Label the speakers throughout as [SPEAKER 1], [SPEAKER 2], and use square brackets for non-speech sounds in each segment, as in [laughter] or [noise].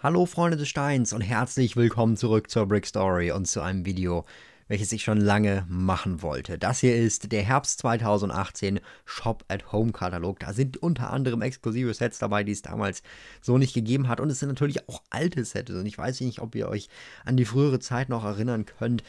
[SPEAKER 1] Hallo Freunde des Steins und herzlich willkommen zurück zur Brick Story und zu einem Video, welches ich schon lange machen wollte. Das hier ist der Herbst 2018 Shop at Home Katalog. Da sind unter anderem exklusive Sets dabei, die es damals so nicht gegeben hat. Und es sind natürlich auch alte Sets. Und ich weiß nicht, ob ihr euch an die frühere Zeit noch erinnern könnt.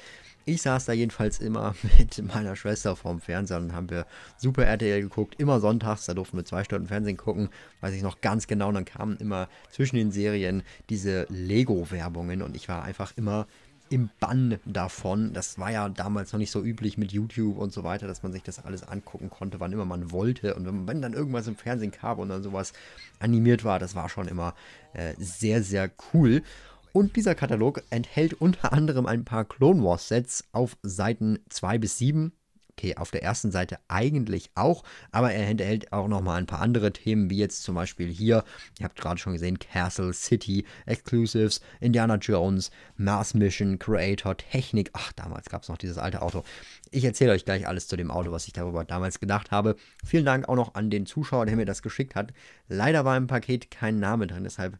[SPEAKER 1] Ich saß da jedenfalls immer [laughs] mit meiner Schwester vorm Fernseher und haben wir Super RTL geguckt, immer sonntags, da durften wir zwei Stunden Fernsehen gucken, weiß ich noch ganz genau, und dann kamen immer zwischen den Serien diese Lego-Werbungen und ich war einfach immer im Bann davon. Das war ja damals noch nicht so üblich mit YouTube und so weiter, dass man sich das alles angucken konnte, wann immer man wollte. Und wenn, wenn dann irgendwas im Fernsehen kam und dann sowas animiert war, das war schon immer äh, sehr, sehr cool. Und dieser Katalog enthält unter anderem ein paar Clone Wars Sets auf Seiten 2 bis 7. Okay, auf der ersten Seite eigentlich auch, aber er enthält auch nochmal ein paar andere Themen, wie jetzt zum Beispiel hier, ihr habt gerade schon gesehen, Castle City, Exclusives, Indiana Jones, Mars Mission, Creator, Technik. Ach, damals gab es noch dieses alte Auto. Ich erzähle euch gleich alles zu dem Auto, was ich darüber damals gedacht habe. Vielen Dank auch noch an den Zuschauer, der mir das geschickt hat. Leider war im Paket kein Name drin, deshalb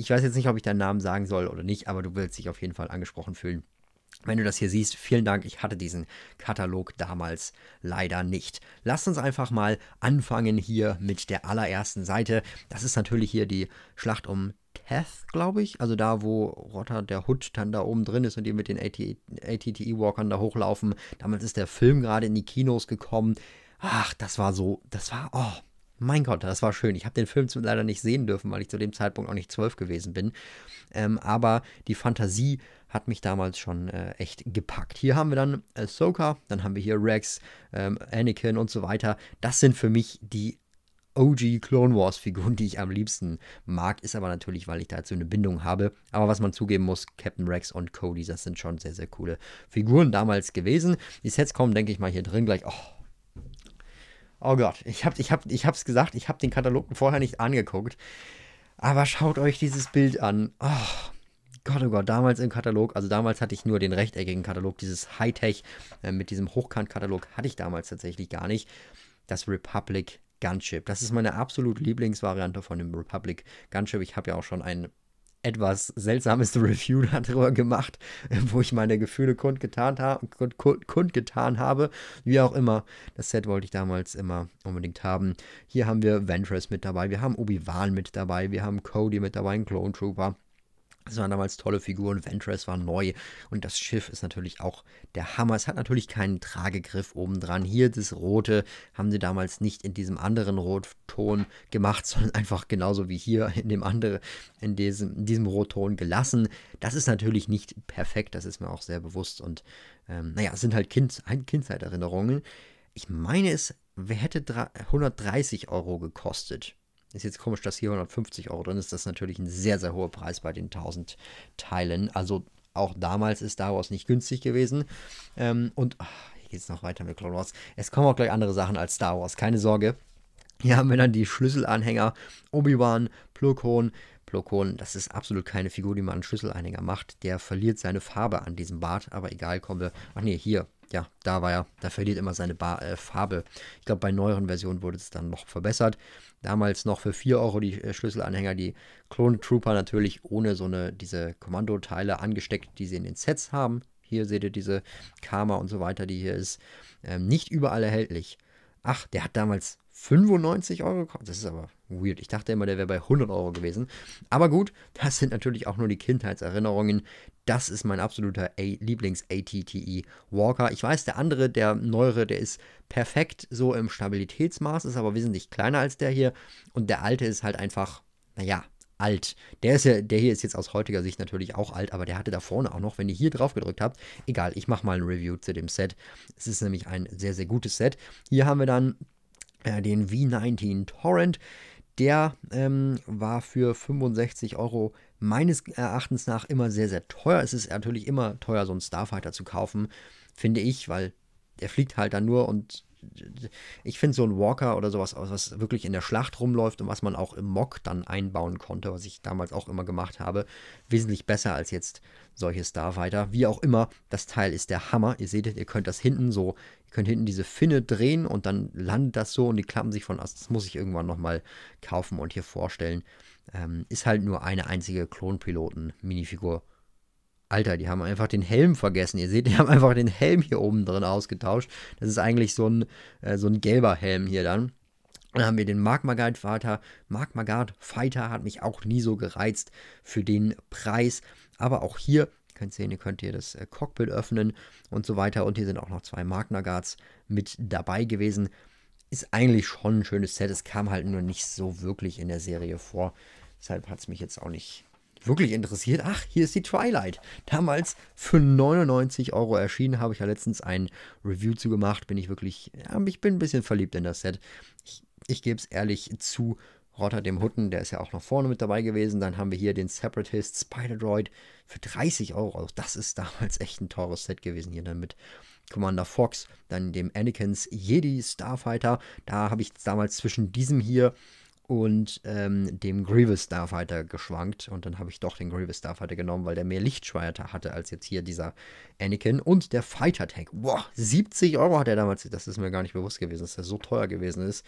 [SPEAKER 1] ich weiß jetzt nicht, ob ich deinen Namen sagen soll oder nicht, aber du willst dich auf jeden Fall angesprochen fühlen. Wenn du das hier siehst, vielen Dank. Ich hatte diesen Katalog damals leider nicht. Lasst uns einfach mal anfangen hier mit der allerersten Seite. Das ist natürlich hier die Schlacht um Teth, glaube ich. Also da, wo Rotter der Hood dann da oben drin ist und die mit den ATTE-Walkern da hochlaufen. Damals ist der Film gerade in die Kinos gekommen. Ach, das war so, das war, oh, mein Gott, das war schön. Ich habe den Film leider nicht sehen dürfen, weil ich zu dem Zeitpunkt auch nicht zwölf gewesen bin. Ähm, aber die Fantasie hat mich damals schon äh, echt gepackt. Hier haben wir dann Ahsoka, dann haben wir hier Rex, ähm, Anakin und so weiter. Das sind für mich die OG Clone Wars Figuren, die ich am liebsten mag, ist aber natürlich, weil ich dazu eine Bindung habe. Aber was man zugeben muss, Captain Rex und Cody, das sind schon sehr, sehr coole Figuren damals gewesen. Die Sets kommen, denke ich mal, hier drin gleich. Oh, Oh Gott, ich habe ich hab, ich hab's gesagt, ich habe den Katalog vorher nicht angeguckt. Aber schaut euch dieses Bild an. Oh, Gott, oh Gott, damals im Katalog, also damals hatte ich nur den rechteckigen Katalog, dieses Hightech äh, mit diesem Hochkant-Katalog hatte ich damals tatsächlich gar nicht. Das Republic Gunship. Das ist meine absolute Lieblingsvariante von dem Republic Gunship. Ich habe ja auch schon ein etwas seltsames [laughs] Review darüber gemacht, wo ich meine Gefühle kundgetan, ha kund, kundgetan habe. Wie auch immer, das Set wollte ich damals immer unbedingt haben. Hier haben wir Ventress mit dabei, wir haben Obi-Wan mit dabei, wir haben Cody mit dabei, einen Clone Trooper. Das waren damals tolle Figuren, Ventress war neu und das Schiff ist natürlich auch der Hammer. Es hat natürlich keinen Tragegriff obendran. Hier das Rote haben sie damals nicht in diesem anderen Rotton gemacht, [laughs] sondern einfach genauso wie hier in dem anderen, in diesem, in diesem Rotton gelassen. Das ist natürlich nicht perfekt, das ist mir auch sehr bewusst und ähm, naja, es sind halt kind, Kindheitserinnerungen. Ich meine, es hätte 130 Euro gekostet. Ist jetzt komisch, dass hier 150 Euro drin ist. Das ist natürlich ein sehr, sehr hoher Preis bei den 1000 Teilen. Also auch damals ist Star Wars nicht günstig gewesen. Ähm, und ach, hier geht es noch weiter mit Clone Wars. Es kommen auch gleich andere Sachen als Star Wars. Keine Sorge. Hier haben wir dann die Schlüsselanhänger Obi-Wan, Plo Koon. das ist absolut keine Figur, die man einen Schlüsselanhänger macht. Der verliert seine Farbe an diesem Bart. Aber egal, kommen wir. Ach nee, hier. Ja, da war er. Da verliert immer seine Bar, äh, Farbe. Ich glaube, bei neueren Versionen wurde es dann noch verbessert. Damals noch für 4 Euro die äh, Schlüsselanhänger, die Clone Trooper natürlich ohne so eine, diese Kommandoteile angesteckt, die sie in den Sets haben. Hier seht ihr diese Karma und so weiter, die hier ist. Ähm, nicht überall erhältlich. Ach, der hat damals 95 Euro gekostet. Das ist aber weird. Ich dachte immer, der wäre bei 100 Euro gewesen. Aber gut, das sind natürlich auch nur die Kindheitserinnerungen. Das ist mein absoluter Lieblings-ATTE Walker. Ich weiß, der andere, der neuere, der ist perfekt so im Stabilitätsmaß, ist aber wesentlich kleiner als der hier. Und der alte ist halt einfach, naja, alt. Der, ist ja, der hier ist jetzt aus heutiger Sicht natürlich auch alt, aber der hatte da vorne auch noch, wenn ihr hier drauf gedrückt habt, egal, ich mache mal ein Review zu dem Set. Es ist nämlich ein sehr, sehr gutes Set. Hier haben wir dann äh, den V19 Torrent. Der ähm, war für 65 Euro meines Erachtens nach immer sehr, sehr teuer. Es ist natürlich immer teuer, so einen Starfighter zu kaufen, finde ich, weil der fliegt halt dann nur und ich finde so ein Walker oder sowas, was wirklich in der Schlacht rumläuft und was man auch im Mock dann einbauen konnte, was ich damals auch immer gemacht habe, wesentlich besser als jetzt solche Starfighter. Wie auch immer, das Teil ist der Hammer. Ihr seht, ihr könnt das hinten so, ihr könnt hinten diese Finne drehen und dann landet das so und die klappen sich von aus. Das muss ich irgendwann nochmal kaufen und hier vorstellen. Ähm, ist halt nur eine einzige Klonpiloten-Minifigur Alter, die haben einfach den Helm vergessen. Ihr seht, die haben einfach den Helm hier oben drin ausgetauscht. Das ist eigentlich so ein, äh, so ein gelber Helm hier dann. Dann haben wir den Magma Guard Fighter. Magma Guard Fighter hat mich auch nie so gereizt für den Preis. Aber auch hier könnt ihr, könnt hier das äh, Cockpit öffnen und so weiter. Und hier sind auch noch zwei Magna Guards mit dabei gewesen. Ist eigentlich schon ein schönes Set. Es kam halt nur nicht so wirklich in der Serie vor. Deshalb hat es mich jetzt auch nicht wirklich interessiert, ach, hier ist die Twilight. Damals für 99 Euro erschienen, habe ich ja letztens ein Review zu gemacht. Bin ich wirklich, ja, ich bin ein bisschen verliebt in das Set. Ich, ich gebe es ehrlich zu. Rotter dem Hutten, der ist ja auch noch vorne mit dabei gewesen. Dann haben wir hier den Separatist Spider Droid für 30 Euro. Also das ist damals echt ein teures Set gewesen hier dann mit Commander Fox, dann dem Anakins Jedi Starfighter. Da habe ich damals zwischen diesem hier und ähm, dem Grievous Starfighter geschwankt. Und dann habe ich doch den Grievous Starfighter genommen, weil der mehr Lichtschwert hatte als jetzt hier dieser Anakin. Und der Fighter Tank. Boah, 70 Euro hat er damals. Das ist mir gar nicht bewusst gewesen, dass der so teuer gewesen ist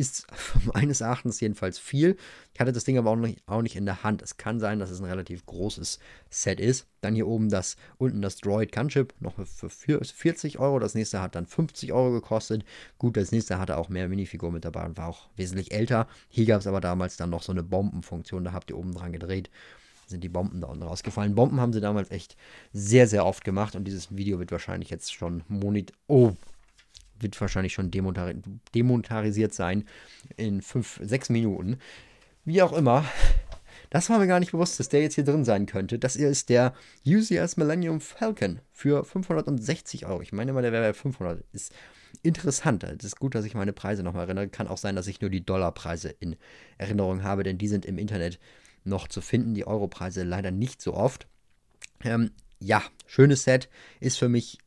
[SPEAKER 1] ist [laughs] meines Erachtens jedenfalls viel. Ich hatte das Ding aber auch nicht, auch nicht in der Hand. Es kann sein, dass es ein relativ großes Set ist. Dann hier oben das, unten das Droid Gunship, noch für 40 Euro. Das nächste hat dann 50 Euro gekostet. Gut, das nächste hatte auch mehr Minifigur mit dabei und war auch wesentlich älter. Hier gab es aber damals dann noch so eine Bombenfunktion. Da habt ihr oben dran gedreht sind die Bomben da unten rausgefallen. Bomben haben sie damals echt sehr, sehr oft gemacht und dieses Video wird wahrscheinlich jetzt schon monit... Oh wird wahrscheinlich schon demontari demonetarisiert sein in fünf, sechs Minuten. Wie auch immer, das war mir gar nicht bewusst, dass der jetzt hier drin sein könnte. Das hier ist der UCS Millennium Falcon für 560 Euro. Ich meine mal, der wäre bei 500. Ist interessant. Es ist gut, dass ich meine Preise nochmal erinnere. Kann auch sein, dass ich nur die Dollarpreise in Erinnerung habe, denn die sind im Internet noch zu finden. Die Europreise leider nicht so oft. Ähm, ja, schönes Set. Ist für mich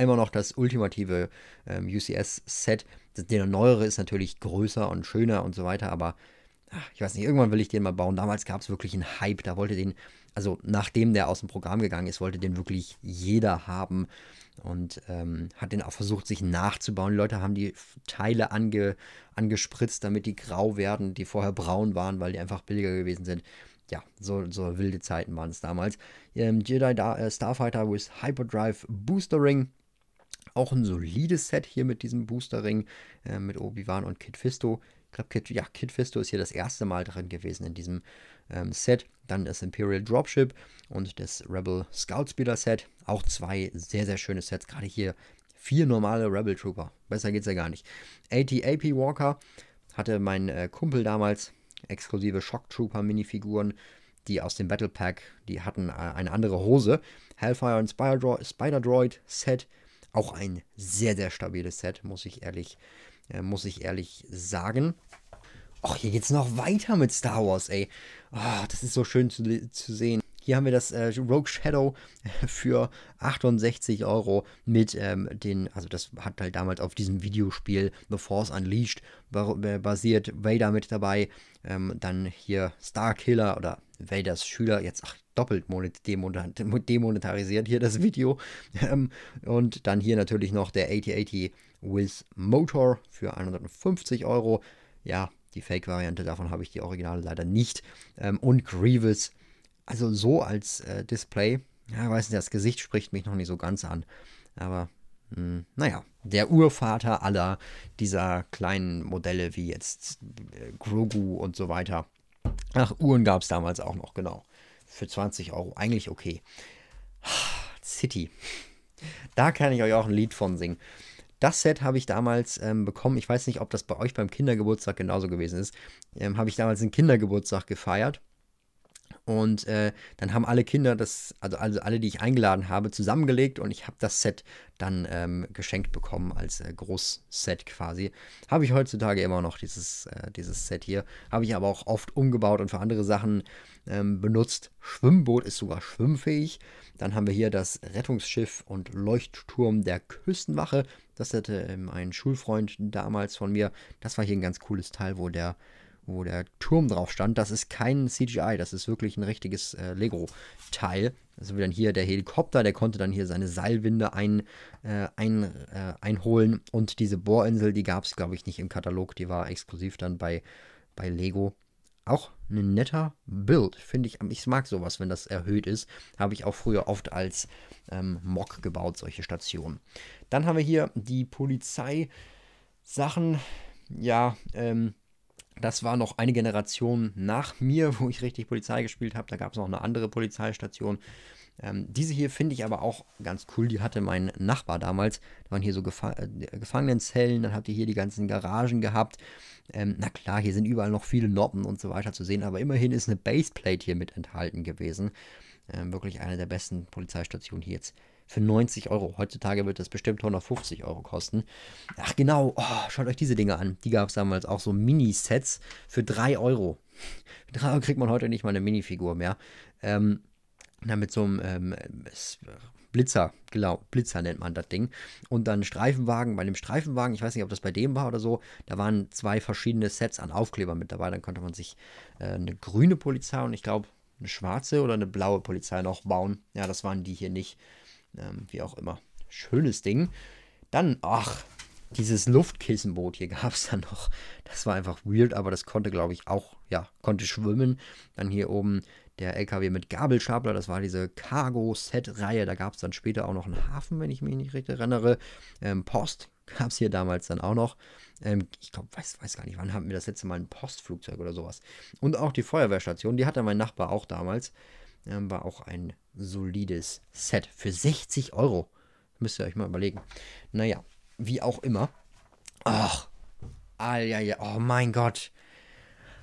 [SPEAKER 1] immer noch das ultimative ähm, UCS-Set. Der neuere ist natürlich größer und schöner und so weiter, aber ach, ich weiß nicht, irgendwann will ich den mal bauen. Damals gab es wirklich einen Hype, da wollte den, also nachdem der aus dem Programm gegangen ist, wollte den wirklich jeder haben und ähm, hat den auch versucht, sich nachzubauen. Die Leute haben die Teile ange, angespritzt, damit die grau werden, die vorher braun waren, weil die einfach billiger gewesen sind ja, so, so wilde Zeiten waren es damals. Ähm, Jedi da, äh, Starfighter with Hyperdrive Booster Ring. Auch ein solides Set hier mit diesem Boosterring, äh, mit Obi-Wan und Kid Fisto. Ich glaube, Kid, ja, Kid Fisto ist hier das erste Mal drin gewesen in diesem ähm, Set. Dann das Imperial Dropship und das Rebel Scout Speeder Set. Auch zwei sehr, sehr schöne Sets. Gerade hier vier normale Rebel Trooper. Besser geht's ja gar nicht. ATAP Walker hatte mein äh, Kumpel damals. Exklusive Shock Trooper Minifiguren die aus dem Battle Pack, die hatten äh, eine andere Hose. Hellfire und Spider -Droid Set, auch ein sehr, sehr stabiles Set, muss ich ehrlich, äh, muss ich ehrlich sagen. Och, hier geht's noch weiter mit Star Wars, ey. Oh, das ist so schön zu, zu sehen. Hier haben wir das äh, Rogue Shadow [laughs] für 68 Euro mit ähm, den, also das hat halt damals auf diesem Videospiel The Force Unleashed äh, basiert, Vader mit dabei, ähm, dann hier Star Killer oder Vaders Schüler, jetzt, ach, doppelt demonetarisiert hier das Video. [laughs] Ähm, und dann hier natürlich noch der 8080 with Motor für 150 Euro. Ja, die Fake-Variante davon habe ich die Originale leider nicht. Ähm, und Grievous, also so als äh, Display. Ja, weiß nicht, das Gesicht spricht mich noch nicht so ganz an. Aber hm, naja, der Urvater aller dieser kleinen Modelle wie jetzt äh, Grogu und so weiter. Ach, Uhren gab es damals auch noch, genau für 20 Euro eigentlich okay. City. Da kann ich euch auch ein Lied von singen. Das Set habe ich damals ähm, bekommen. Ich weiß nicht, ob das bei euch beim Kindergeburtstag genauso gewesen ist. Ähm, habe ich damals einen Kindergeburtstag gefeiert. Und äh, dann haben alle Kinder das, also, also alle, die ich eingeladen habe, zusammengelegt und ich habe das Set dann ähm, geschenkt bekommen als äh, Großset quasi. Habe ich heutzutage immer noch dieses, äh, dieses Set hier. Habe ich aber auch oft umgebaut und für andere Sachen ähm, benutzt. Schwimmboot ist sogar schwimmfähig. Dann haben wir hier das Rettungsschiff und Leuchtturm der Küstenwache. Das hatte ähm, ein Schulfreund damals von mir. Das war hier ein ganz cooles Teil, wo der wo der Turm drauf stand, das ist kein CGI, das ist wirklich ein richtiges äh, Lego-Teil. Also wie dann hier der Helikopter, der konnte dann hier seine Seilwinde ein, äh, ein äh, einholen. Und diese Bohrinsel, die gab es, glaube ich, nicht im Katalog, die war exklusiv dann bei, bei Lego. Auch ein netter Bild, finde ich. Ich mag sowas, wenn das erhöht ist. Habe ich auch früher oft als ähm, Mock gebaut, solche Stationen. Dann haben wir hier die Polizeisachen. Ja, ähm, das war noch eine Generation nach mir, wo ich richtig Polizei gespielt habe. Da gab es noch eine andere Polizeistation. Ähm, diese hier finde ich aber auch ganz cool. Die hatte mein Nachbar damals. Da waren hier so Gefa äh, Gefangenenzellen. Dann habt ihr hier die ganzen Garagen gehabt. Ähm, na klar, hier sind überall noch viele Noppen und so weiter zu sehen. Aber immerhin ist eine Baseplate hier mit enthalten gewesen. Ähm, wirklich eine der besten Polizeistationen hier jetzt für 90 Euro. Heutzutage wird das bestimmt 150 Euro kosten. Ach genau, oh, schaut euch diese Dinger an. Die gab es damals auch so Mini-Sets für 3 Euro. Für 3 Euro kriegt man heute nicht mal eine Minifigur mehr. Ähm, dann mit so einem ähm, Blitzer, genau, Blitzer nennt man das Ding. Und dann Streifenwagen. Bei dem Streifenwagen, ich weiß nicht, ob das bei dem war oder so, da waren zwei verschiedene Sets an Aufklebern mit dabei. Dann konnte man sich äh, eine grüne Polizei und ich glaube eine schwarze oder eine blaue Polizei noch bauen. Ja, das waren die hier nicht. Ähm, wie auch immer. Schönes Ding. Dann, ach, dieses Luftkissenboot hier [laughs] gab es dann noch. Das war einfach weird, aber das konnte, glaube ich, auch, ja, konnte schwimmen. Dann hier oben der LKW mit Gabelschabler, das war diese Cargo-Set-Reihe. Da gab es dann später auch noch einen Hafen, wenn ich mich nicht richtig erinnere. Ähm, Post gab es hier damals dann auch noch. Ähm, ich glaube, weiß, weiß gar nicht, wann hatten wir das letzte Mal ein Postflugzeug oder sowas. Und auch die Feuerwehrstation, die hatte mein Nachbar auch damals. Ähm, war auch ein solides Set für 60 Euro. Müsst ihr euch mal überlegen. Naja, wie auch immer. Ach, ah, ja, oh mein Gott.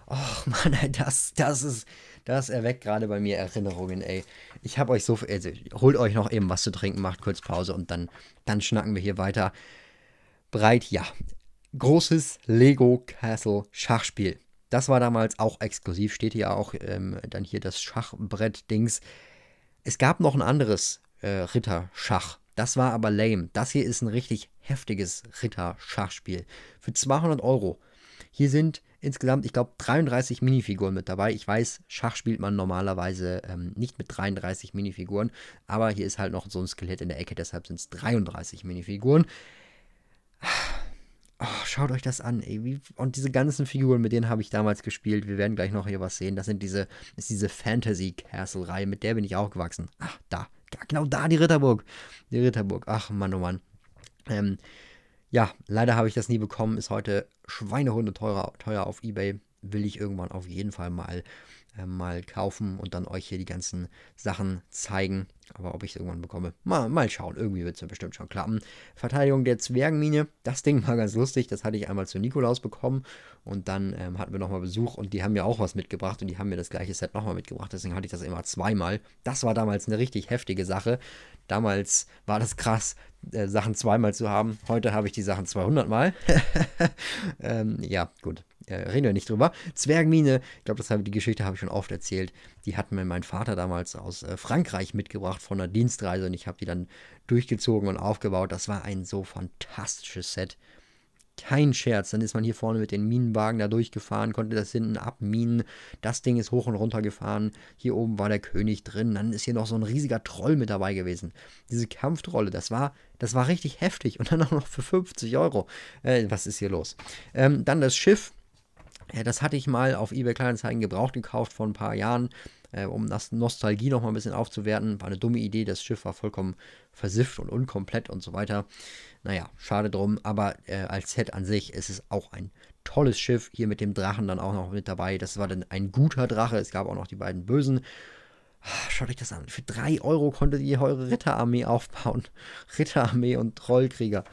[SPEAKER 1] Ach Mann, das, das ist, das erweckt gerade bei mir Erinnerungen, ey. Ich hab euch so, also holt euch noch eben was zu trinken, macht kurz Pause und dann, dann schnacken wir hier weiter. Breit, ja. Großes Lego Castle Schachspiel. Das war damals auch exklusiv, steht hier auch ähm, dann hier das Schachbrett-Dings. Es gab noch ein anderes äh, Ritterschach. Das war aber lame. Das hier ist ein richtig heftiges Ritter-Schachspiel. Für 200 Euro. Hier sind insgesamt, ich glaube, 33 Minifiguren mit dabei. Ich weiß, Schach spielt man normalerweise ähm, nicht mit 33 Minifiguren, aber hier ist halt noch so ein Skelett in der Ecke, deshalb sind es 33 Minifiguren. Oh, schaut euch das an, ey. Wie, und diese ganzen Figuren, mit denen habe ich damals gespielt. Wir werden gleich noch hier was sehen. Das sind diese, ist diese Fantasy Castle-Reihe, mit der bin ich auch gewachsen. Ach, da. Genau da, die Ritterburg. Die Ritterburg. Ach, Mann, oh Mann. Ähm, ja, leider habe ich das nie bekommen. Ist heute Schweinehunde teurer, teuer auf Ebay. Will ich irgendwann auf jeden Fall mal äh, mal kaufen und dann euch hier die ganzen Sachen zeigen. Aber ob ich es irgendwann bekomme, mal, mal schauen. Irgendwie wird es ja bestimmt schon klappen. Verteidigung der Zwergenmine, das Ding war ganz lustig. Das hatte ich einmal zu Nikolaus bekommen und dann ähm, hatten wir nochmal Besuch und die haben mir auch was mitgebracht und die haben mir das gleiche Set nochmal mitgebracht. Deswegen hatte ich das immer zweimal. Das war damals eine richtig heftige Sache. Damals war das krass, äh, Sachen zweimal zu haben. Heute habe ich die Sachen 200 Mal. [laughs] ähm, ja, gut äh, reden wir nicht drüber. Zwergmine, ich glaube, das habe die Geschichte habe ich schon oft erzählt. Die hat mir mein Vater damals aus äh, Frankreich mitgebracht von einer Dienstreise und ich habe die dann durchgezogen und aufgebaut. Das war ein so fantastisches Set. Kein Scherz, dann ist man hier vorne mit den Minenwagen da durchgefahren, konnte das hinten abminen. Das Ding ist hoch und runter gefahren. Hier oben war der König drin. Dann ist hier noch so ein riesiger Troll mit dabei gewesen. Diese Kampftrolle, das war das war richtig heftig und dann auch noch für 50 Euro. Äh, was ist hier los? Ähm, dann das Schiff. Äh, das hatte ich mal auf eBay Kleinanzeigen gebraucht gekauft vor ein paar Jahren, äh, um das Nostalgie noch mal ein bisschen aufzuwerten. War eine dumme Idee, das Schiff war vollkommen versifft und unkomplett und so weiter. Naja, schade drum, aber äh, als Set an sich ist es auch ein tolles Schiff. Hier mit dem Drachen dann auch noch mit dabei. Das war dann ein guter Drache. Es gab auch noch die beiden Bösen. Ah, schaut euch das an. Für 3 Euro konntet ihr eure Ritterarmee aufbauen. [laughs] Ritterarmee und Trollkrieger.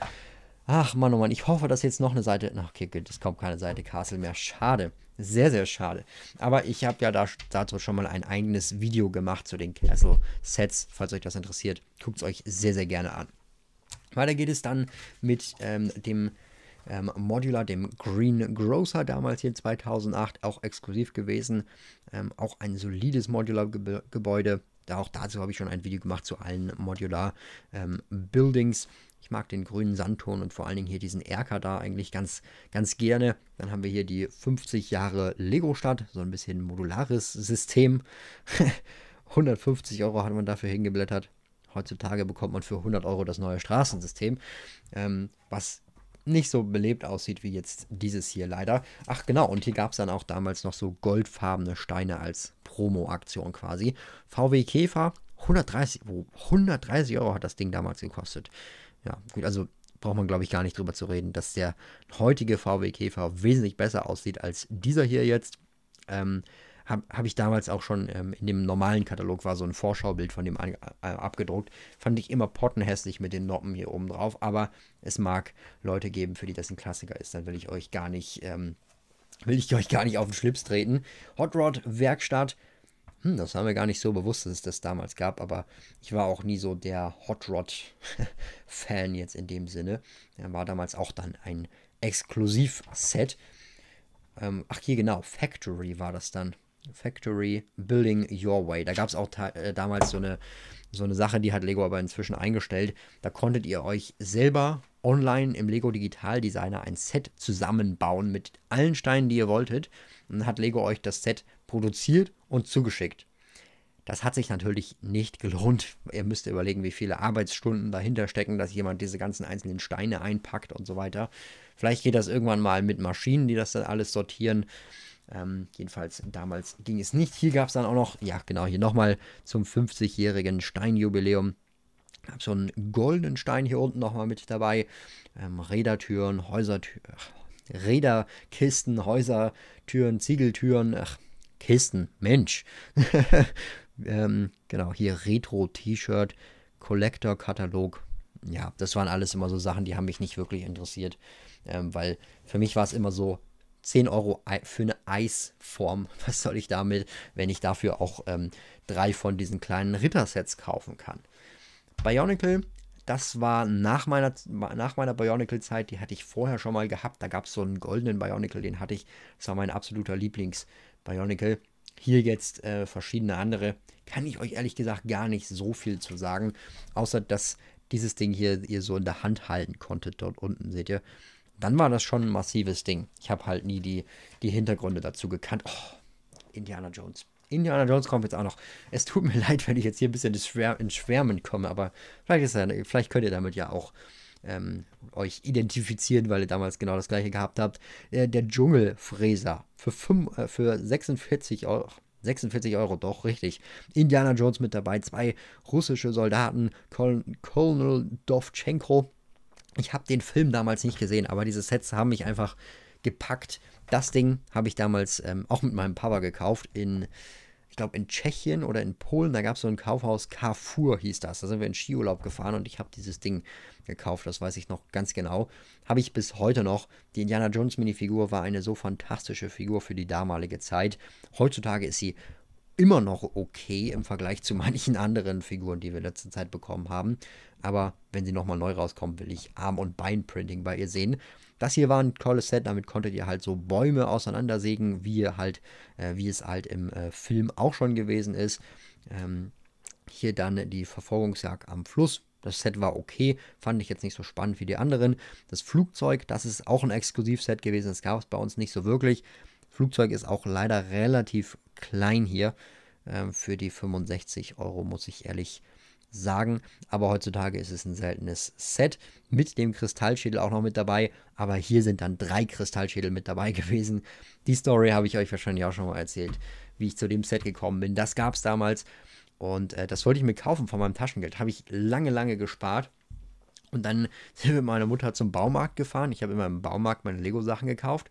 [SPEAKER 1] Ach Mann, oh Mann, ich hoffe, dass jetzt noch eine Seite. Ach, okay, es kommt keine Seite Castle mehr. Schade. Sehr, sehr schade. Aber ich habe ja da, dazu schon mal ein eigenes Video gemacht zu den Castle Sets. Falls euch das interessiert, guckt es euch sehr, sehr gerne an. Weiter geht es dann mit ähm, dem ähm, Modular, dem Green Grocer, damals hier 2008, auch exklusiv gewesen. Ähm, auch ein solides Modular-Gebäude. -Geb auch dazu habe ich schon ein Video gemacht zu allen Modular ähm, Buildings. Ich mag den grünen Sandton und vor allen Dingen hier diesen Erker da eigentlich ganz, ganz gerne. Dann haben wir hier die 50 Jahre Lego-Stadt, so ein bisschen modulares System. 150 [laughs] Euro hat man dafür hingeblättert. Heutzutage bekommt man für 100 Euro das neue Straßensystem, ähm, was nicht so belebt aussieht wie jetzt dieses hier leider. Ach genau, und hier gab es dann auch damals noch so goldfarbene Steine als Promo-Aktion quasi. VW Käfer, 130, oh, 130 Euro hat das Ding damals gekostet. Ja, gut, also braucht man, glaube ich, gar nicht drüber zu reden, dass der heutige VW Käfer wesentlich besser aussieht als dieser hier jetzt. Ähm, habe hab ich damals auch schon ähm, in dem normalen Katalog war so ein Vorschaubild von dem an, äh, abgedruckt. Fand ich immer pottenhässlich mit den Noppen hier oben drauf, aber es mag Leute geben, für die das ein Klassiker ist. Dann will ich euch gar nicht, ähm, will ich euch gar nicht auf den Schlips treten. Hot Rod Werkstatt hm, das haben wir gar nicht so bewusst, dass es das damals gab, aber ich war auch nie so der Hot Rod-Fan [laughs] jetzt in dem Sinne. Er war damals auch dann ein Exklusivset. Ähm, ach, hier genau, Factory war das dann. Factory Building Your Way. Da gab es auch äh, damals so eine, so eine Sache, die hat Lego aber inzwischen eingestellt. Da konntet ihr euch selber online im Lego Digital Designer ein Set zusammenbauen mit allen Steinen, die ihr wolltet. Und dann hat Lego euch das Set produziert und zugeschickt. Das hat sich natürlich nicht gelohnt. Ihr müsst überlegen, wie viele Arbeitsstunden dahinter stecken, dass jemand diese ganzen einzelnen Steine einpackt und so weiter. Vielleicht geht das irgendwann mal mit Maschinen, die das dann alles sortieren. Ähm, jedenfalls damals ging es nicht. Hier gab es dann auch noch, ja genau, hier nochmal zum 50-jährigen Steinjubiläum. Ich habe so einen goldenen Stein hier unten nochmal mit dabei. Ähm, Rädertüren, Häusertüren, Räderkisten, Häusertüren, Ziegeltüren, ach, Kisten, Mensch. [laughs] ähm, genau, hier Retro-T-Shirt, Collector-Katalog. Ja, das waren alles immer so Sachen, die haben mich nicht wirklich interessiert, ähm, weil für mich war es immer so, 10 Euro für eine Eisform. [laughs] Was soll ich damit, wenn ich dafür auch ähm, drei von diesen kleinen Rittersets kaufen kann? Bionicle, das war nach meiner, nach meiner Bionicle-Zeit, die hatte ich vorher schon mal gehabt. Da gab es so einen goldenen Bionicle, den hatte ich. Das war mein absoluter Lieblings, Bionicle. Hier jetzt äh, verschiedene andere. Kann ich euch ehrlich gesagt gar nicht so viel zu sagen, außer dass dieses Ding hier ihr so in der Hand halten konntet. Dort unten seht ihr. Dann war das schon ein massives Ding. Ich habe halt nie die, die Hintergründe dazu gekannt. Oh, Indiana Jones. Indiana Jones kommt jetzt auch noch. Es tut mir [laughs] leid, wenn ich jetzt hier ein bisschen in Schwärmen komme, aber vielleicht, ist er, vielleicht könnt ihr damit ja auch ähm, euch identifizieren, weil ihr damals genau das gleiche gehabt habt. Äh, der Dschungelfräser für, 5, äh, für 46 Euro. 46 Euro, doch, richtig. Indiana Jones mit dabei, zwei russische Soldaten, Colonel, Colonel Dovchenko. Ich habe den Film damals nicht gesehen, aber diese Sets haben mich einfach gepackt. Das Ding habe ich damals ähm, auch mit meinem Papa gekauft in ich glaube, in Tschechien oder in Polen, da gab es so ein Kaufhaus, Carrefour hieß das. Da sind wir in Skiurlaub gefahren und ich habe dieses Ding gekauft, das weiß ich noch ganz genau. Habe ich bis heute noch. Die Indiana Jones Minifigur war eine so fantastische Figur für die damalige Zeit. Heutzutage ist sie immer noch okay im Vergleich zu [laughs] manchen anderen Figuren, die wir letzte Zeit bekommen haben. Aber wenn sie nochmal neu rauskommen, will ich Arm- und Beinprinting bei ihr sehen. Das hier war ein tolles Set, damit konntet ihr halt so Bäume auseinandersägen, wie halt, äh, wie es halt im äh, Film auch schon gewesen ist. Ähm, hier dann die Verfolgungsjagd am Fluss. Das Set war okay, fand ich jetzt nicht so spannend wie die anderen. Das Flugzeug, das ist auch ein Exklusivset gewesen, das gab es bei uns nicht so wirklich. Flugzeug ist auch leider relativ klein hier. Ähm, für die 65 Euro muss ich ehrlich sagen sagen. Aber heutzutage ist es ein seltenes Set mit dem Kristallschädel auch noch mit dabei. Aber hier sind dann drei Kristallschädel mit dabei [laughs] gewesen. Die Story habe ich euch wahrscheinlich auch schon mal erzählt, wie ich zu dem Set gekommen bin. Das gab es damals und äh, das wollte ich mir kaufen von meinem Taschengeld. Habe ich lange, lange gespart. Und dann [laughs] sind wir mit meiner Mutter zum Baumarkt gefahren. Ich habe immer im Baumarkt meine Lego-Sachen gekauft.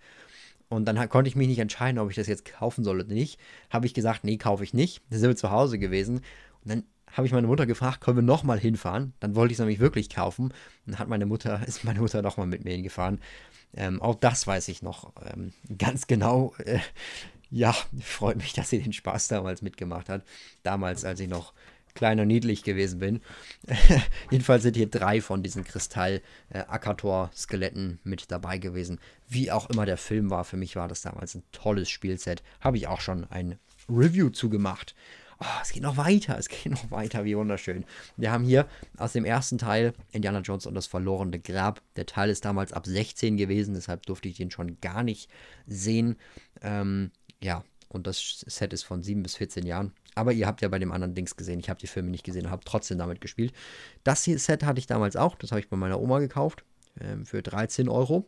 [SPEAKER 1] Und dann konnte ich mich nicht entscheiden, ob ich das jetzt kaufen soll oder nicht. Habe ich gesagt, nee, kaufe ich nicht. Dann sind wir zu Hause gewesen. Und dann habe ich meine Mutter gefragt, können wir nochmal hinfahren? Dann wollte ich es nämlich wirklich kaufen. Dann hat meine Mutter, [laughs] ist meine Mutter nochmal mit mir hingefahren. Ähm, auch das weiß ich noch ähm, ganz genau. Äh, ja, freut mich, dass sie den Spaß damals mitgemacht hat. Damals, als ich noch klein und niedlich gewesen bin. [laughs] Jedenfalls sind hier drei von diesen Kristall-Akator-Skeletten äh, mit dabei gewesen. Wie auch immer der Film war, für mich war das damals ein tolles Spielset. Habe ich auch schon ein Review zugemacht. Oh, es geht noch weiter, es geht noch weiter, wie wunderschön. Wir haben hier aus dem ersten Teil Indiana Jones und das verlorene Grab. Der Teil ist damals ab 16 gewesen, deshalb durfte ich den schon gar nicht sehen. Ähm, ja, und das Set ist von 7 bis 14 Jahren. Aber ihr habt ja bei dem anderen Dings gesehen. Ich habe die Filme nicht gesehen, habe trotzdem damit gespielt. Das hier Set hatte ich damals auch. Das habe ich bei meiner Oma gekauft ähm, für 13 Euro.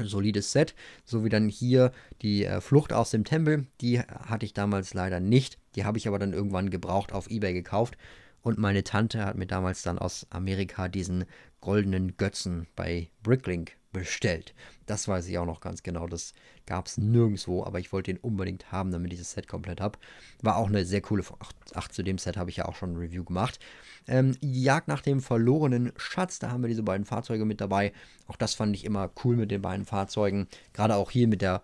[SPEAKER 1] solides Set. So wie dann hier die äh, Flucht aus dem Tempel. Die hatte ich damals leider nicht. Die habe ich aber dann irgendwann gebraucht auf Ebay gekauft. Und meine Tante hat mir damals dann aus Amerika diesen goldenen Götzen bei Bricklink bestellt. Das weiß ich auch noch ganz genau. Das gab es nirgendwo, aber ich wollte ihn unbedingt haben, damit ich das Set komplett habe. War auch eine sehr coole. Ach, ach zu dem Set habe ich ja auch schon ein Review gemacht. Ähm, Jagd nach dem verlorenen Schatz, da haben wir diese beiden Fahrzeuge mit dabei. Auch das fand ich immer cool mit den beiden Fahrzeugen. Gerade auch hier mit der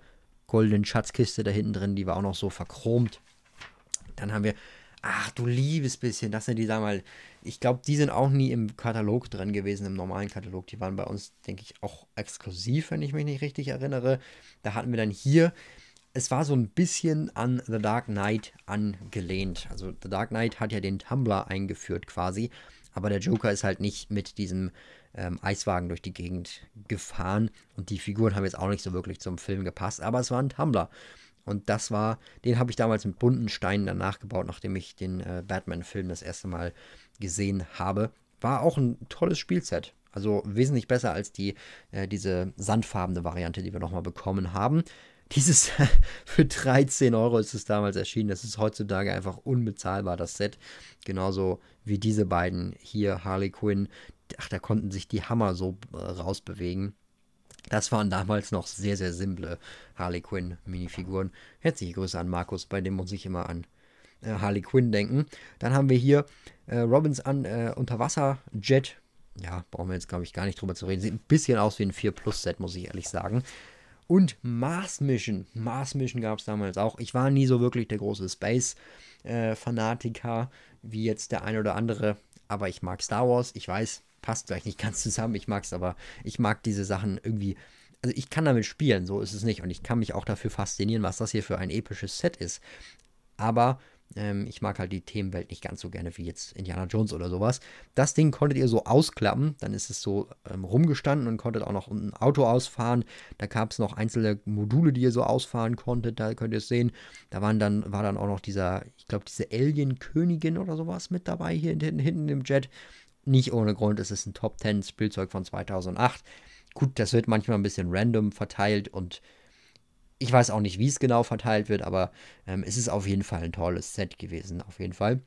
[SPEAKER 1] goldenen Schatzkiste da hinten drin, die war auch noch so verchromt. Dann haben wir, ach du liebes bisschen, das sind die sag mal, Ich glaube, die sind auch nie im Katalog drin gewesen, im normalen Katalog. Die waren bei uns, denke ich, auch exklusiv, wenn ich mich nicht richtig erinnere. Da hatten wir dann hier es war so ein bisschen an The Dark Knight angelehnt. Also The Dark Knight hat ja den Tumblr eingeführt quasi, aber der Joker ist halt nicht mit diesem ähm, Eiswagen durch die Gegend gefahren und die Figuren haben jetzt auch nicht so wirklich zum Film gepasst, aber es war ein Tumblr. Und das war, den habe ich damals mit bunten Steinen danach gebaut, nachdem ich den äh, Batman-Film das erste Mal gesehen habe. War auch ein tolles Spielset. Also wesentlich besser als die, äh, diese sandfarbene Variante, die wir nochmal bekommen haben. [laughs] Dieses für 13 Euro ist es damals erschienen. Das ist heutzutage einfach unbezahlbar, das Set. Genauso wie diese beiden hier, Harley Quinn. Ach, da konnten sich die Hammer so äh, rausbewegen. Das waren damals noch sehr, sehr simple Harley Quinn-Minifiguren. Herzliche Grüße an Markus, bei dem muss ich immer an äh, Harley Quinn denken. Dann haben wir hier äh, Robins an äh, Unterwasser-Jet. Ja, brauchen wir jetzt, glaube ich, gar nicht drüber zu reden. Sieht ein bisschen aus wie ein 4-Plus-Set, muss ich ehrlich sagen. Und Mars Mission. Mars Mission gab es damals auch. Ich war nie so wirklich der große Space-Fanatiker äh, wie jetzt der ein oder andere. Aber ich mag Star Wars. Ich weiß, passt vielleicht nicht ganz zusammen. Ich mag es, aber ich mag diese Sachen irgendwie. Also ich kann damit spielen, so ist es nicht. Und ich kann mich auch dafür faszinieren, was das hier für ein episches Set ist. Aber ähm, ich mag halt die Themenwelt nicht ganz so gerne wie jetzt Indiana Jones oder sowas. Das Ding konntet ihr so ausklappen, dann ist es so ähm, rumgestanden und konntet auch noch ein Auto ausfahren. Da gab es noch einzelne Module, die ihr so ausfahren konntet. Da könnt ihr es sehen. Da waren dann, war dann auch noch dieser, ich glaube, diese Alien-Königin oder sowas mit dabei hier hinten, hinten im Jet nicht ohne Grund es ist ein Top 10 Spielzeug von 2008. Gut, das wird manchmal ein bisschen random verteilt und ich weiß auch nicht, wie es genau verteilt wird, aber ähm, es ist auf jeden Fall ein tolles Set gewesen, auf jeden Fall.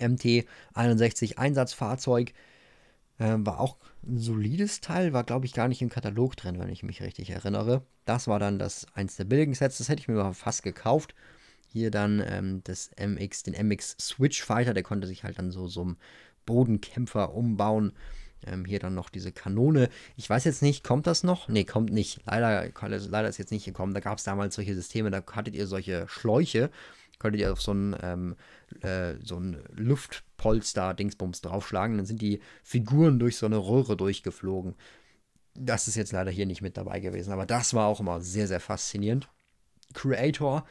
[SPEAKER 1] MT61 Einsatzfahrzeug äh, war auch ein solides Teil, war glaube ich gar nicht im Katalog drin, wenn ich mich richtig erinnere. Das war dann das eins der billigen Sets, das hätte ich mir aber fast gekauft. Hier dann ähm, das MX, den MX Switch Fighter, der konnte sich halt dann so, so ein Bodenkämpfer umbauen. Ähm, hier dann noch diese Kanone. Ich weiß jetzt nicht, kommt das noch? Ne, kommt nicht. Leider, leider ist jetzt nicht gekommen. Da gab es damals solche Systeme, da hattet ihr solche Schläuche. Könntet ihr auf so ein, ähm, äh, so ein Luftpolster-Dingsbums draufschlagen, dann sind die Figuren durch so eine Röhre durchgeflogen. Das ist jetzt leider hier nicht mit dabei gewesen, aber das war auch immer sehr, sehr faszinierend. Creator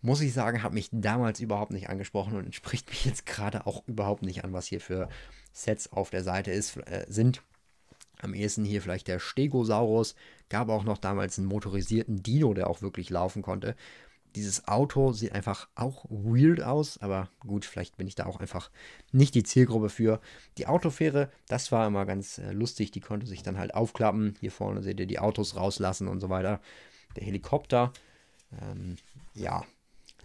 [SPEAKER 1] muss ich sagen, hat mich damals überhaupt nicht angesprochen und entspricht [laughs] mich jetzt gerade auch überhaupt nicht an, was hier für Sets auf der Seite ist, äh, sind. Am ehesten hier vielleicht der Stegosaurus, gab auch noch damals einen motorisierten Dino, der auch wirklich laufen konnte. Dieses Auto sieht einfach auch weird aus, aber gut, vielleicht bin ich da auch einfach nicht die Zielgruppe für. Die Autofähre, das war immer ganz äh, lustig, die konnte sich dann halt aufklappen. Hier vorne seht ihr die Autos rauslassen und so weiter. Der Helikopter, ähm, ja,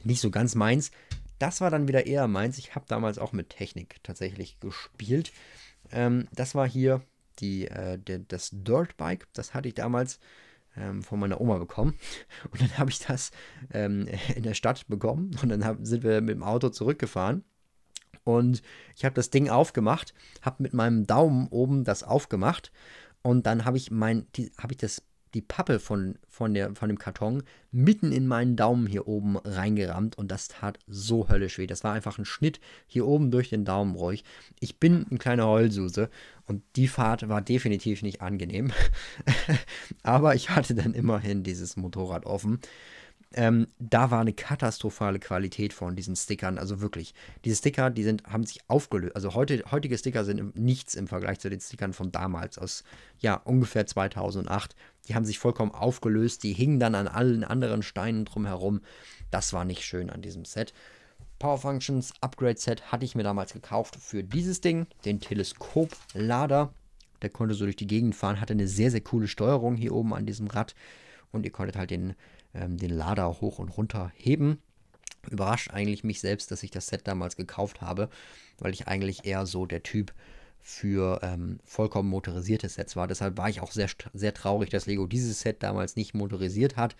[SPEAKER 1] nicht so ganz meins. Das war dann wieder eher meins. Ich habe damals auch mit Technik tatsächlich gespielt. Ähm, das war hier die, äh, der, das Dirtbike. Das hatte ich damals ähm, von meiner Oma bekommen. [laughs] Und dann habe ich das ähm, [laughs] in der Stadt bekommen. Und dann hab, sind wir mit dem Auto zurückgefahren. Und ich habe das Ding aufgemacht, habe mit meinem Daumen oben das aufgemacht und dann habe ich mein, habe ich das die Pappe von, von, der, von dem Karton mitten in meinen Daumen hier oben reingerammt und das tat so höllisch weh. Das war einfach ein Schnitt hier oben durch den Daumen ruhig. Ich bin ein kleiner Heulsuse und die Fahrt war definitiv nicht angenehm. [laughs] Aber ich hatte dann immerhin dieses Motorrad offen ähm, da war eine katastrophale Qualität von diesen Stickern. Also wirklich, diese Sticker, die sind, haben sich aufgelöst. Also heute, heutige Sticker sind nichts im Vergleich zu den Stickern von damals, aus ja, ungefähr 2008. Die haben sich vollkommen aufgelöst, die hingen dann an allen anderen Steinen drumherum. Das war nicht schön an diesem Set. Power Functions Upgrade Set hatte ich mir damals gekauft für dieses Ding, den Teleskoplader. Der konnte so durch die Gegend fahren, hatte eine sehr, sehr coole Steuerung hier oben an diesem Rad. Und ihr konntet halt den ähm, den Lader hoch und runter heben. Überrascht eigentlich mich selbst, dass ich das Set damals gekauft habe, weil ich eigentlich eher so der Typ für ähm, vollkommen motorisierte Sets war. Deshalb war ich auch sehr, sehr traurig, dass Lego dieses Set damals nicht motorisiert hat.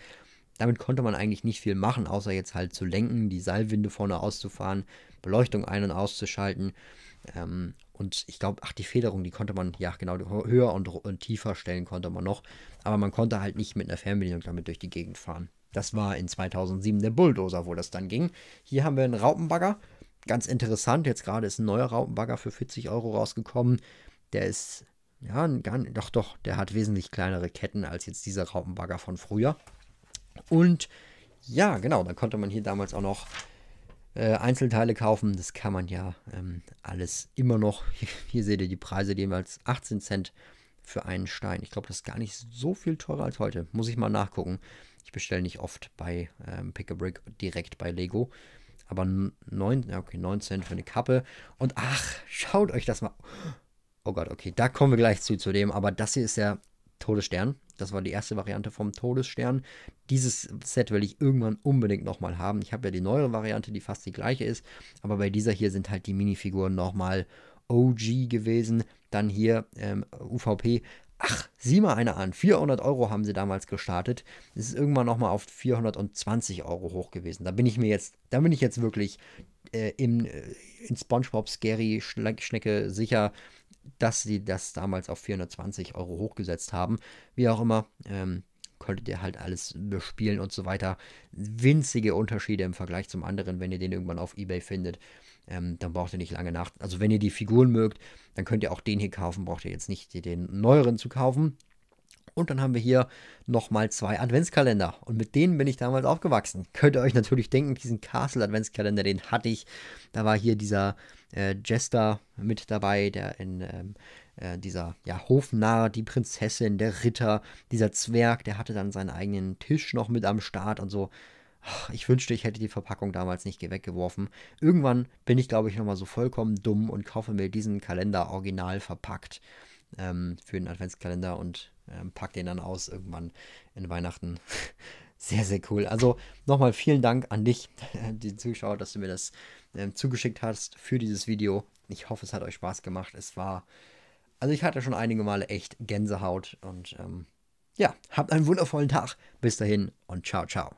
[SPEAKER 1] Damit konnte man eigentlich nicht viel machen, außer jetzt halt zu lenken, die Seilwinde vorne auszufahren, Beleuchtung ein- und auszuschalten ähm, und ich glaube, ach, die Federung, die konnte man, ja genau, höher und, und, tiefer stellen konnte man noch. Aber man konnte halt nicht mit einer Fernbedienung damit durch die Gegend fahren. Das war in 2007 der Bulldozer, wo das dann ging. Hier haben wir einen Raupenbagger. Ganz interessant, jetzt gerade ist ein neuer Raupenbagger für 40 Euro rausgekommen. Der ist, ja, gar nicht, doch, doch, der hat wesentlich kleinere Ketten als jetzt dieser Raupenbagger von früher. Und ja, genau, dann konnte man hier damals auch noch äh, Einzelteile kaufen. Das kann man ja ähm, alles immer noch. Hier, [laughs] hier seht ihr die Preise die jeweils 18 Cent für einen Stein. Ich glaube, das ist gar nicht so viel teurer als heute. Muss ich mal nachgucken. Ich bestelle nicht oft bei ähm, Pick a Brick direkt bei Lego. Aber 9, okay, 9 Cent für eine Kappe. Und ach, schaut euch das mal. Oh Gott, okay, da kommen wir gleich zu, zu dem. Aber das hier ist der Todesstern. Das war die erste Variante vom Todesstern. Dieses Set will ich irgendwann unbedingt nochmal haben. Ich habe ja die neuere Variante, die fast die gleiche ist. Aber bei dieser hier sind halt die Minifiguren nochmal OG gewesen. Dann hier ähm, UVP. Ach, sieh mal einer an. 400 Euro haben sie damals gestartet. Es ist irgendwann nochmal auf 420 Euro hoch gewesen. Da bin ich mir jetzt, da bin ich jetzt wirklich äh, in, äh, in SpongeBob Scary Schnecke sicher, dass sie das damals auf 420 Euro hochgesetzt haben. Wie auch immer, ähm, konntet ihr halt alles bespielen und so weiter. Winzige Unterschiede im Vergleich zum anderen, wenn ihr den irgendwann auf Ebay findet. Ähm, dann braucht ihr nicht lange nach. Also wenn ihr die Figuren mögt, dann könnt ihr auch den hier kaufen. Braucht ihr jetzt nicht den neueren zu kaufen. Und dann haben wir hier nochmal zwei Adventskalender. Und mit denen bin ich damals aufgewachsen. [laughs] Könnt ihr euch natürlich denken, diesen Castle Adventskalender, den hatte ich. Da war hier dieser äh, Jester mit dabei, der in ähm, äh, dieser ja, Hofnarr, die Prinzessin, der Ritter, dieser Zwerg, der hatte dann seinen eigenen Tisch noch mit am Start und so. Ich wünschte, ich hätte die Verpackung damals nicht weggeworfen. Irgendwann bin ich, glaube ich, nochmal so vollkommen dumm und kaufe mir diesen Kalender original verpackt ähm, für den Adventskalender und ähm, pack den dann aus irgendwann in Weihnachten. [laughs] Sehr, sehr cool. Also nochmal vielen Dank an dich, äh, die Zuschauer, dass du mir das ähm, zugeschickt hast für dieses Video. Ich hoffe, es hat euch Spaß gemacht. Es war, also ich hatte schon einige Male echt Gänsehaut und ähm, ja, habt einen wundervollen Tag. Bis dahin und ciao, ciao.